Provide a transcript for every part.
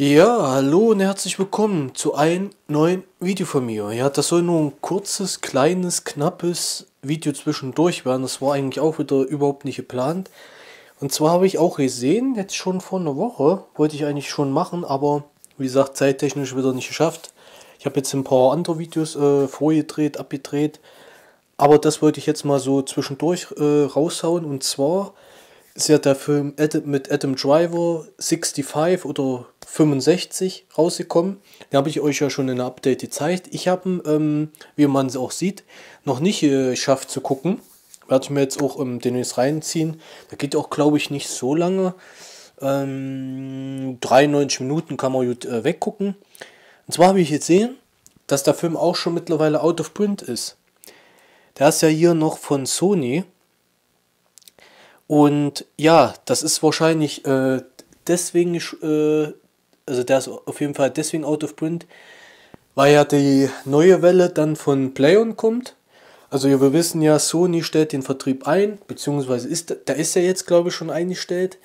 Ja, hallo und herzlich willkommen zu einem neuen Video von mir. Ja, das soll nur ein kurzes, kleines, knappes Video zwischendurch werden. Das war eigentlich auch wieder überhaupt nicht geplant. Und zwar habe ich auch gesehen, jetzt schon vor einer Woche, wollte ich eigentlich schon machen, aber wie gesagt, zeittechnisch wieder nicht geschafft. Ich habe jetzt ein paar andere Videos äh, vorgedreht, abgedreht. Aber das wollte ich jetzt mal so zwischendurch äh, raushauen. Und zwar ist ja der Film mit Adam Driver 65 oder 65 rausgekommen. Den habe ich euch ja schon in der Update gezeigt. Ich habe ihn, ähm, wie man es auch sieht, noch nicht geschafft äh, zu gucken. Werde ich mir jetzt auch ähm, jetzt reinziehen. Da geht auch, glaube ich, nicht so lange. Ähm, 93 Minuten kann man gut äh, weggucken. Und zwar habe ich jetzt gesehen, dass der Film auch schon mittlerweile out of print ist. Der ist ja hier noch von Sony und ja, das ist wahrscheinlich äh, deswegen, äh, also der ist auf jeden Fall deswegen out of print, weil ja die neue Welle dann von Playon kommt. Also wir wissen ja, Sony stellt den Vertrieb ein, beziehungsweise ist, da ist ja jetzt glaube ich schon eingestellt.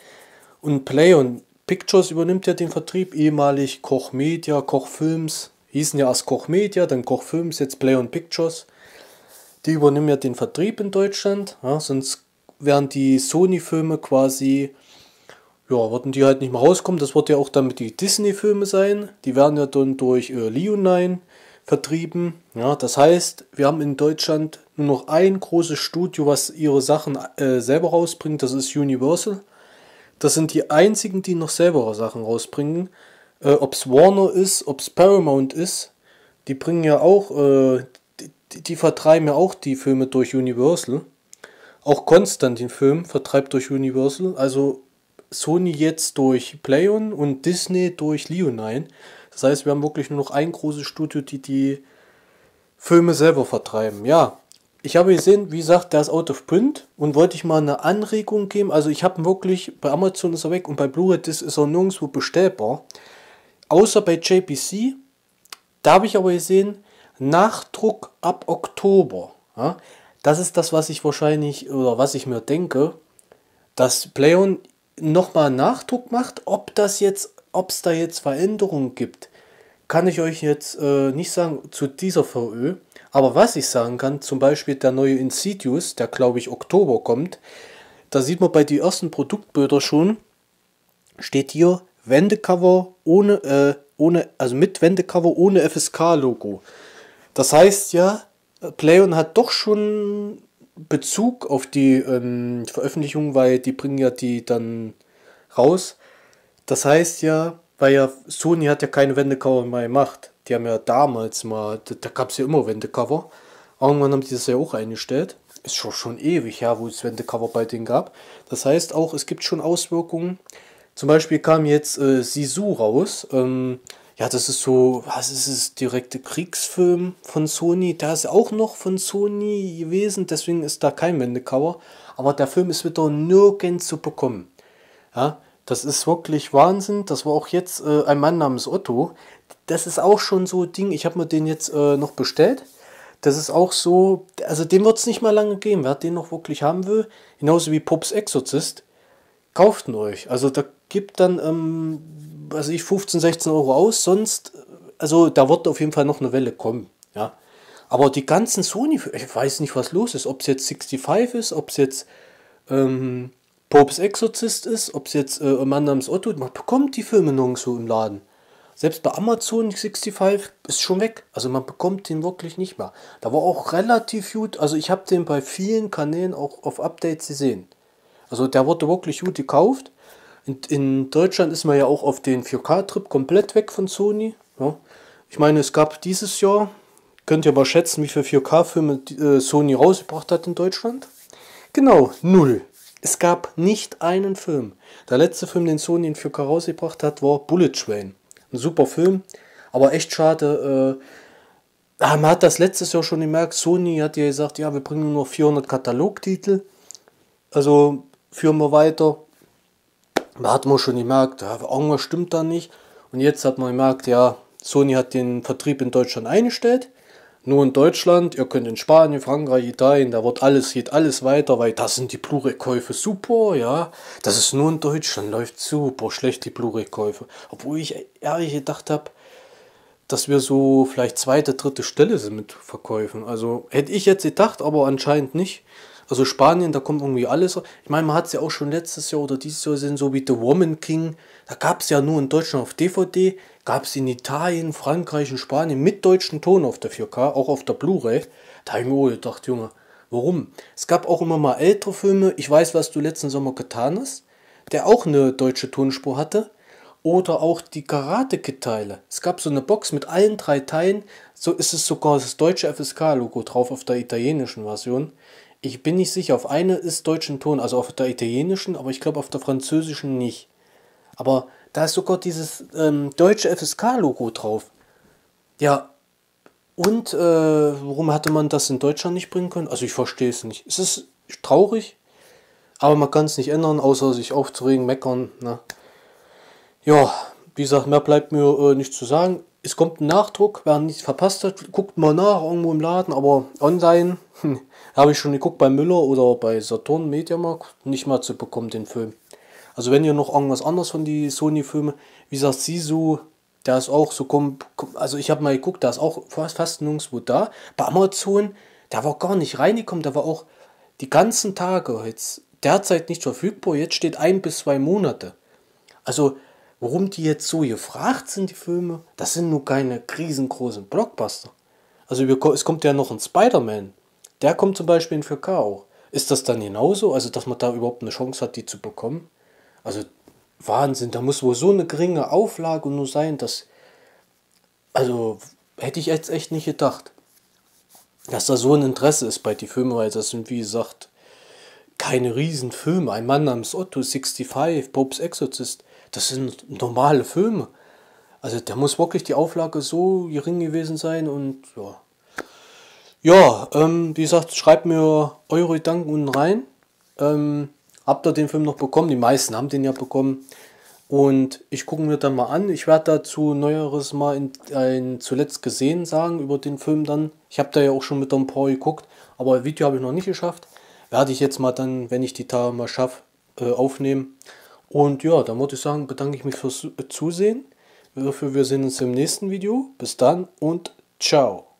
Und Playon Pictures übernimmt ja den Vertrieb, ehemalig Koch Media, Koch Films, hießen ja erst Koch Media, dann Koch Films, jetzt Playon Pictures. Die übernehmen ja den Vertrieb in Deutschland, ja, sonst während die Sony-Filme quasi, ja, würden die halt nicht mehr rauskommen. Das wird ja auch damit die Disney-Filme sein. Die werden ja dann durch äh, Leonine vertrieben. Ja, das heißt, wir haben in Deutschland nur noch ein großes Studio, was ihre Sachen äh, selber rausbringt. Das ist Universal. Das sind die einzigen, die noch selber Sachen rausbringen. Äh, ob es Warner ist, ob es Paramount ist, die bringen ja auch, äh, die, die, vertreiben ja auch die Filme durch Universal. Auch Konstantin-Film vertreibt durch Universal, also Sony jetzt durch Playon und Disney durch Leonine. Das heißt, wir haben wirklich nur noch ein großes Studio, die die Filme selber vertreiben. Ja, ich habe gesehen, wie gesagt, der ist out of print und wollte ich mal eine Anregung geben. Also ich habe wirklich, bei Amazon ist er weg und bei Blu-ray das ist er nirgendwo bestellbar. Außer bei JPC. Da habe ich aber gesehen, Nachdruck ab Oktober. Ja? Das ist das, was ich wahrscheinlich oder was ich mir denke, dass PlayOn nochmal Nachdruck macht, ob das jetzt, ob es da jetzt Veränderungen gibt. Kann ich euch jetzt äh, nicht sagen zu dieser VÖ, aber was ich sagen kann, zum Beispiel der neue Insidious, der glaube ich Oktober kommt, da sieht man bei den ersten Produktbilder schon, steht hier Wendecover ohne, äh, ohne, also mit Wendecover ohne FSK-Logo. Das heißt ja, Playon hat doch schon Bezug auf die ähm, Veröffentlichung, weil die bringen ja die dann raus. Das heißt ja, weil ja Sony hat ja keine Wendecover mehr gemacht. Die haben ja damals mal, da, da gab es ja immer Wendecover. Irgendwann haben die das ja auch eingestellt. Ist schon, schon ewig her, wo es Wendecover bei denen gab. Das heißt auch, es gibt schon Auswirkungen. Zum Beispiel kam jetzt äh, Sisu raus. Ähm, ja, das ist so, was ist es, direkte Kriegsfilm von Sony. Der ist auch noch von Sony gewesen, deswegen ist da kein Wendekauer. Aber der Film ist wieder nirgends zu bekommen. Ja, das ist wirklich Wahnsinn. Das war auch jetzt äh, ein Mann namens Otto. Das ist auch schon so ein Ding. Ich habe mir den jetzt äh, noch bestellt. Das ist auch so, also den wird es nicht mal lange geben. Wer den noch wirklich haben will, genauso wie Pops Exorzist, kauft ihn euch. Also da gibt dann ähm, was ich, 15, 16 Euro aus, sonst, äh, also da wird auf jeden Fall noch eine Welle kommen, ja. Aber die ganzen Sony, ich weiß nicht, was los ist, ob es jetzt 65 ist, ob es jetzt ähm, Popes Exorzist ist, ob es jetzt äh, Mann namens Otto, man bekommt die Filme noch so im Laden. Selbst bei Amazon 65 ist schon weg. Also man bekommt den wirklich nicht mehr. Da war auch relativ gut, also ich habe den bei vielen Kanälen auch auf Updates gesehen. Also der wurde wirklich gut gekauft. In, in Deutschland ist man ja auch auf den 4K-Trip komplett weg von Sony. Ja. Ich meine, es gab dieses Jahr, könnt ihr aber schätzen, wie viele 4K-Filme äh, Sony rausgebracht hat in Deutschland? Genau, null. Es gab nicht einen Film. Der letzte Film, den Sony in 4K rausgebracht hat, war Bullet Train. Ein super Film, aber echt schade. Äh, ah, man hat das letztes Jahr schon gemerkt, Sony hat ja gesagt, ja, wir bringen nur noch 400 Katalogtitel. Also führen wir weiter, da hat man schon gemerkt, ja, irgendwas stimmt da nicht. Und jetzt hat man gemerkt, ja, Sony hat den Vertrieb in Deutschland eingestellt. Nur in Deutschland, ihr könnt in Spanien, Frankreich, Italien, da wird alles, geht alles weiter, weil da sind die Blu-ray-Käufe super, ja. Das ist nur in Deutschland, läuft super schlecht die Blu-ray-Käufe. Obwohl ich ehrlich gedacht habe, dass wir so vielleicht zweite, dritte Stelle sind mit Verkäufen. Also hätte ich jetzt gedacht, aber anscheinend nicht. Also Spanien, da kommt irgendwie alles. Ich meine, man hat es ja auch schon letztes Jahr oder dieses Jahr sind so wie The Woman King. Da gab es ja nur in Deutschland auf DVD, gab es in Italien, Frankreich und Spanien mit deutschen Ton auf der 4K, auch auf der Blu-ray. Da habe ich mir gedacht, Junge, warum? Es gab auch immer mal ältere Filme. Ich weiß, was du letzten Sommer getan hast, der auch eine deutsche Tonspur hatte oder auch die Karate kit Teile. Es gab so eine Box mit allen drei Teilen, so ist es sogar das deutsche FSK Logo drauf auf der italienischen Version. Ich bin nicht sicher, auf eine ist deutschen Ton, also auf der italienischen, aber ich glaube auf der französischen nicht. Aber da ist sogar dieses ähm, deutsche FSK-Logo drauf. Ja, und äh, warum hatte man das in Deutschland nicht bringen können? Also ich verstehe es nicht. Es ist traurig, aber man kann es nicht ändern, außer sich aufzuregen, meckern. Ne? Ja, wie gesagt, mehr bleibt mir äh, nicht zu sagen es kommt ein Nachdruck, wer nichts verpasst hat, guckt mal nach irgendwo im Laden, aber online hm, habe ich schon geguckt bei Müller oder bei Saturn Media Markt, nicht mehr zu bekommen den Film. Also wenn ihr noch irgendwas anderes von die Sony-Filme, wie gesagt, Sisu, der ist auch so, kommt, also ich habe mal geguckt, da ist auch fast, fast nirgendwo da. Bei Amazon, da war gar nicht reingekommen, da war auch die ganzen Tage jetzt derzeit nicht verfügbar, jetzt steht ein bis zwei Monate. Also Warum die jetzt so gefragt sind, die Filme, das sind nur keine riesengroßen Blockbuster. Also es kommt ja noch ein Spider-Man. Der kommt zum Beispiel in 4K auch. Ist das dann genauso? Also, dass man da überhaupt eine Chance hat, die zu bekommen? Also, Wahnsinn, da muss wohl so eine geringe Auflage nur sein, dass. Also, hätte ich jetzt echt nicht gedacht, dass da so ein Interesse ist bei den Filmen, weil das sind, wie gesagt, keine riesen Filme. Ein Mann namens Otto, 65, Popes Exorcist das sind normale Filme. Also da muss wirklich die Auflage so gering gewesen sein und ja. Ja, ähm, wie gesagt, schreibt mir eure Gedanken unten rein. Ähm, habt ihr den Film noch bekommen? Die meisten haben den ja bekommen. Und ich gucke mir dann mal an. Ich werde dazu neueres mal in, ein zuletzt gesehen sagen über den Film dann. Ich habe da ja auch schon mit ein paar geguckt, aber Video habe ich noch nicht geschafft. Werde ich jetzt mal dann, wenn ich die Tage mal schaffe, äh, aufnehmen. Und ja, dann würde ich sagen, bedanke ich mich fürs Zusehen. Dafür, wir sehen uns im nächsten Video. Bis dann und ciao.